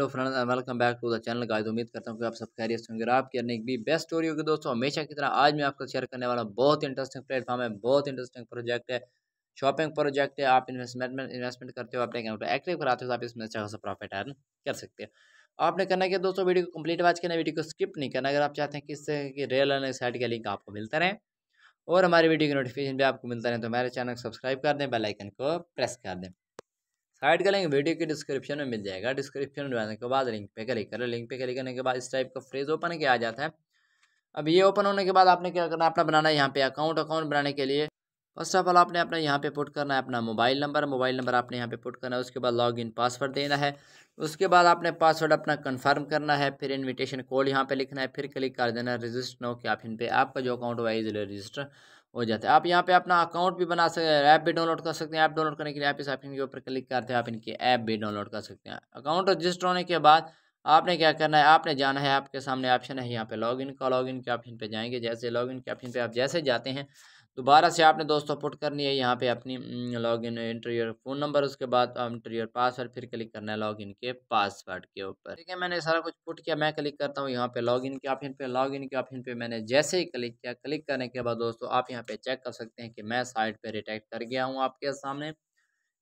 hello friends and welcome back to the channel guys उम्मीद करता हूँ कि आप सब कैरियर होंगे और आपकी अर्निंग भी बेस्ट स्टोरी होगी दोस्तों हमेशा की तरह आज मैं आपको शेयर करने वाला बहुत इंटरेस्टिंग प्लेटफॉर्म है बहुत इंटरेस्टिंग प्रोजेक्ट है शॉपिंग प्रोजेक्ट है आप इन्वेस्टमेंट इन्वेस्टमेंट करते हो अपने अकाउंट एक्टिव कराते हो तो आप इसमें अच्छा खासा प्रॉफिट अर्न कर सकते हो आपने करना क्या दोस्तों वीडियो को कंप्लीट वाच करना वीडियो को स्किप नहीं करना अगर आप चाहते हैं किस कि रियल अर्निंग साइट का लिंक आपको मिलता रहे और हमारी वीडियो की नोटिफिकेशन भी आपको मिलता रहे तो हमारे चैनल को सब्सक्राइब कर दें बेलाइकन को प्रेस कर दें साइड का लिंक वीडियो के डिस्क्रिप्शन में मिल जाएगा डिस्क्रिप्शन में जाने के बाद लिंक पे क्लिक करो लिंक पे क्लिक करने के बाद इस टाइप का फ्रेज ओपन किया जाता है अब ये ओपन होने के बाद आपने क्या करना है अपना बनाना है यहाँ पे अकाउंट अकाउंट बनाने के लिए फर्स्ट ऑफ ऑल आपने अपना यहाँ पे पुट करना है अपना मोबाइल नंबर मोबाइल नंबर आपने यहाँ पे पुट करना है उसके बाद इन पासवर्ड देना है उसके बाद आपने पासवर्ड अपना कन्फर्म करना है फिर इन्विटेशन कोड यहाँ पर लिखना है फिर क्लिक कर देना है रजिस्टर नो के ऑप्शन पर आपका जो अकाउंट हुआ रजिस्टर हो जाता है आप यहाँ पे अपना अकाउंट भी बना सकते हैं ऐप भी डाउनलोड कर सकते हैं ऐप डाउनलोड करने के लिए आप इस ऑप्शन के ऊपर क्लिक करते हैं आप इनकी ऐप भी डाउनलोड कर सकते हैं अकाउंट रजिस्टर होने के बाद आपने क्या करना है आपने जाना है आपके सामने ऑप्शन है यहाँ पे लॉगिन का लॉगिन के ऑप्शन पे जाएंगे जैसे लॉगिन के ऑप्शन पे आप जैसे जाते हैं दोबारा से आपने दोस्तों पुट करनी है यहाँ पे अपनी log in enter your phone number उसके बाद इंटरव्यूर पासवर्ड फिर क्लिक करना है लॉग इन के पासवर्ड के ऊपर ठीक है मैंने सारा कुछ पुट किया मैं क्लिक करता हूँ यहाँ पे लॉग इन के ऑप्शन पे लॉग इन के ऑप्शन पे मैंने जैसे ही क्लिक किया क्लिक करने के बाद दोस्तों आप यहाँ पे चेक कर सकते हैं कि मैं साइट पर रिटेक्ट कर गया हूँ आपके सामने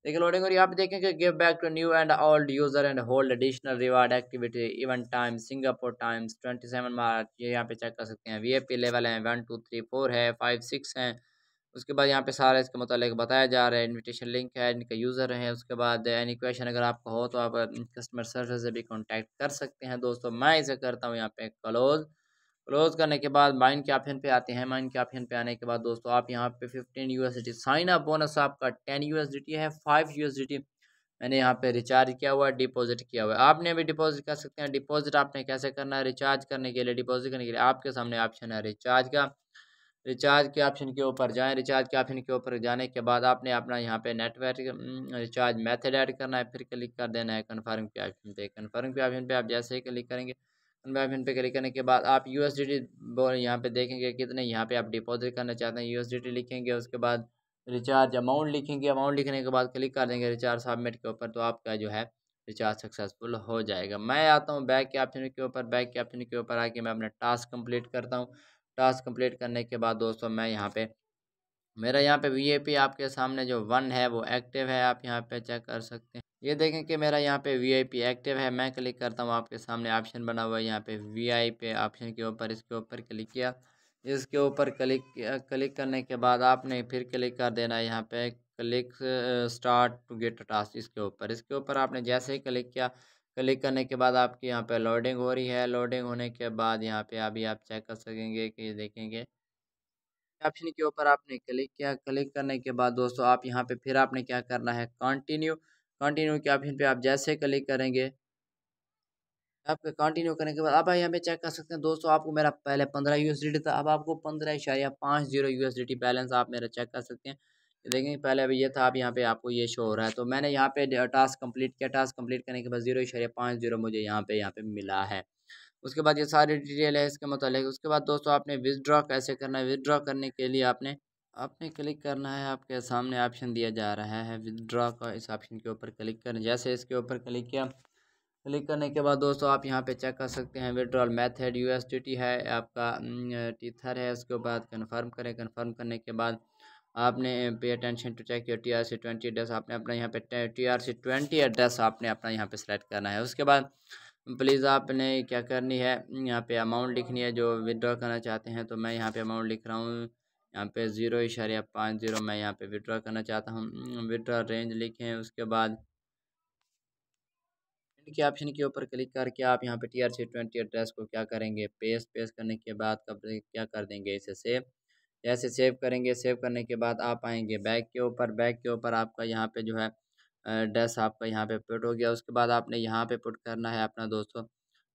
देखिए लोडिंग और यहाँ पे देखें कि give back to new and old user and hold additional reward activity event time Singapore times twenty seven March ये यहाँ पे चेक कर सकते हैं वीएपी लेवल है वन टू थ्री फोर है फाइव सिक्स है उसके बाद यहाँ पे सारा इसके मतलब बताया जा रहा है इन्विटेशन लिंक है इनके यूज़र है उसके बाद एनी क्वेश्चन अगर आपको हो तो आप कस्टमर सर्विस से भी कॉन्टैक्ट कर सकते हैं दोस्तों मैं इसे करता हूँ यहाँ पे क्लोज़ क्लोज करने के बाद माइन के ऑप्शन पे आते हैं माइन के ऑप्शन पे आने के बाद दोस्तों आप यहाँ पे fifteen T sign up bonus आपका टेन यूएसडी है फाइव यूएसडी मैंने यहाँ पे रिचार्ज किया हुआ है डिपॉजिट किया हुआ है आपने भी डिपॉजिट कर सकते हैं डिपॉजिट आपने कैसे करना है रिचार्ज करने के लिए डिपॉजिट करने के लिए आपके सामने ऑप्शन है रिचार्ज का रिचार्ज के ऑप्शन के ऊपर जाएं रिचार्ज के ऑप्शन के ऊपर जाने के बाद आपने अपना यहाँ पे नेटवर्क रिचार्ज मेथड ऐड करना है फिर क्लिक कर देना है कन्फर्म के ऑप्शन पे कन्फर्म के ऑप्शन पे आप जैसे ही क्लिक करेंगे इन्वेस्टमेंट पे क्लिक करने के बाद आप यू एस डी टी यहाँ पर देखेंगे कितने यहाँ पे आप डिपॉजिट करना चाहते हैं यू एस डी टी लिखेंगे उसके बाद रिचार्ज अमाउंट लिखेंगे अमाउंट लिखने के बाद क्लिक कर देंगे रिचार्ज सबमिट के ऊपर तो आपका जो है रिचार्ज सक्सेसफुल हो जाएगा मैं आता हूँ बैक के ऑप्शन के ऊपर बैक के ऑप्शन के ऊपर आके मैं अपना टास्क कम्प्लीट करता हूँ टास्क कम्प्लीट करने के बाद दोस्तों मैं यहाँ पर मेरा यहाँ ए पी आपके सामने जो वन है वो एक्टिव है आप यहाँ पर चेक कर सकते हैं ये देखें कि मेरा यहाँ पे वी आई पी एक्टिव है मैं क्लिक करता हूँ आपके सामने ऑप्शन बना हुआ है यहाँ पे वी आई पे ऑप्शन के ऊपर इसके ऊपर क्लिक किया इसके ऊपर क्लिक क्लिक करने के बाद आपने फिर क्लिक कर देना है यहाँ पे click start to get task इसके ऊपर इसके ऊपर आपने जैसे ही क्लिक किया क्लिक करने के बाद आपके यहाँ पे लोडिंग हो रही है लोडिंग होने के बाद यहाँ पे अभी आप चेक कर सकेंगे कि देखेंगे ऑप्शन के ऊपर आपने क्लिक किया क्लिक करने के बाद दोस्तों आप यहाँ पे फिर आपने क्या करना है कंटिन्यू कंटिन्यू के ऑप्शन पे आप जैसे क्लिक करेंगे आपके कंटिन्यू करने के बाद आप यहाँ पे चेक कर सकते हैं दोस्तों आपको मेरा पहले पंद्रह यू था अब आपको पंद्रह इशारिया पाँच जीरो यू बैलेंस आप मेरा चेक कर सकते हैं देखेंगे पहले अभी ये था आप यहाँ पे आपको ये शो हो रहा है तो मैंने यहाँ पे टास्क कंप्लीट किया टास्क कंप्लीट करने के बाद जीरो इशारिया पाँच जीरो मुझे यहाँ पे यहाँ पे मिला है उसके बाद ये सारी डिटेल है इसके मतलब उसके बाद दोस्तों आपने विदड्रॉ कैसे करना है विदड्रॉ करने के लिए आपने आपने क्लिक करना है आपके सामने ऑप्शन दिया जा रहा है विदड्रा का इस ऑप्शन के ऊपर क्लिक करें जैसे इसके ऊपर क्लिक किया क्लिक करने के बाद दोस्तों आप यहाँ पे चेक कर सकते हैं विड्रॉल मेथड टी है आपका टीथर है उसके बाद कंफर्म करें कंफर्म करने के बाद आपने pay attention to check your T R C twenty address आपने अपना यहाँ पे T R C twenty address आपने अपना यहाँ पे सेलेक्ट करना है उसके बाद प्लीज़ आपने क्या करनी है यहाँ पे अमाउंट लिखनी है जो विदड्रॉ करना चाहते हैं तो मैं यहाँ पे अमाउंट लिख रहा हूँ यहाँ पे ज़ीरो इशारिया पाँच ज़ीरो मैं यहाँ पे विड्रा करना चाहता हूँ विड्रा हम्म, रेंज लिखें उसके बाद के ऑप्शन के ऊपर क्लिक करके आप यहाँ पे T R C twenty address को क्या करेंगे पेस्ट पेस्ट करने के बाद कब क्या कर देंगे इसे सेव जैसे सेव करेंगे सेव करने के बाद आप आएंगे बैक के ऊपर बैक के ऊपर आपका यहाँ पे जो है एड्रेस आपका यहाँ पे पुट हो गया उसके बाद आपने यहाँ पे पुट करना है अपना दोस्तों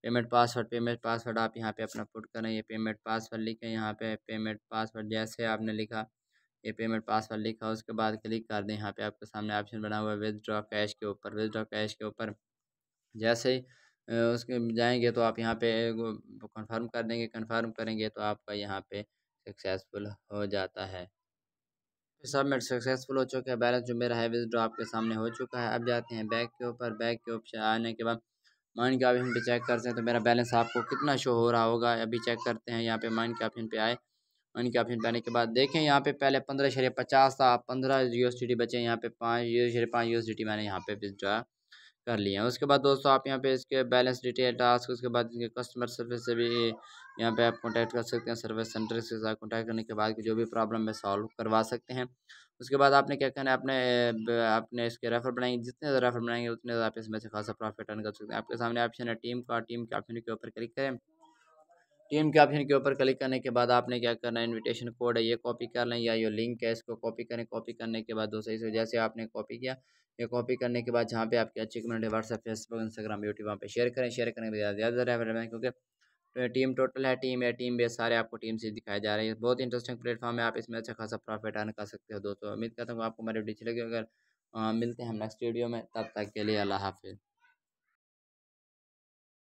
पेमेंट पासवर्ड पेमेंट पासवर्ड आप यहाँ पे अपना पुट करें ये पेमेंट पासवर्ड लिखें यहाँ पे पेमेंट पासवर्ड जैसे आपने लिखा ये पेमेंट पासवर्ड लिखा उसके बाद क्लिक कर दें यहाँ पे आपके सामने ऑप्शन बना हुआ है विदड्रॉ कैश के ऊपर विदड्रॉ कैश के ऊपर जैसे ही उसके जाएंगे तो आप यहाँ पे कंफर्म कर देंगे कंफर्म करेंगे तो आपका यहाँ पे सक्सेसफुल हो जाता है सबमिट सक्सेसफुल हो चुका है बैलेंस जो मेरा है विदड्रॉ आपके सामने हो चुका है अब जाते हैं बैग के ऊपर बैग के ऑप्शन आने के बाद माइन के ऑप्शन पे चेक करते हैं तो मेरा बैलेंस आपको कितना शो हो रहा होगा अभी चेक करते हैं यहाँ पे माइन के ऑप्शन पे आए माइन के ऑप्शन पे आने के बाद देखें यहाँ पे पहले पंद्रह शेर पचास था पंद्रह यू एस डी बचे यहाँ पे पाँच यू शेर पाँच यू एस डी मैंने यहाँ पे जो है कर लिया है उसके बाद दोस्तों आप यहाँ पे इसके बैलेंस डिटेल टास्क उसके बाद इनके कस्टमर सर्विस से भी यहाँ पे आप कॉन्टैक्ट कर सकते हैं सर्विस सेंटर से कॉन्टैक्ट करने के बाद जो भी प्रॉब्लम है सॉल्व करवा सकते हैं उसके बाद आपने क्या करना है आपने आपने इसके रेफर बनाएंगे जितने ज़्यादा रेफर बनाएंगे उतने ज़्यादा आप इसमें से खासा प्रॉफिट अर्न कर सकते हैं आपके सामने ऑप्शन है टीम का टीम के ऑप्शन के ऊपर क्लिक करें टीम के ऑप्शन के ऊपर क्लिक करने के बाद आपने क्या करना है इन्विटेशन कोड है ये कॉपी कर लें या ये लिंक है इसको कॉपी करें कॉपी करने के बाद दोस्तों इसे जैसे आपने कॉपी किया ये कॉपी करने के बाद जहाँ पे आपके अच्छी कमेंट है व्हाट्सएप फेसबुक इंस्टाग्राम यूट्यूब वहाँ पे शेयर करें शेयर करने के बाद ज़्यादा रेफर में क्योंकि टीम टोटल है टीम है टीम बेस सारे आपको टीम से दिखाए जा रहे हैं बहुत इंटरेस्टिंग प्लेटफॉर्म है आप इसमें अच्छा खासा प्रॉफिट अर्न कर सकते हो दोस्तों उम्मीद करता हूँ आपको हमारे वीडियो अच्छी लगी अगर मिलते हैं हम नेक्स्ट वीडियो में तब तक के लिए अल्लाह हाफिज़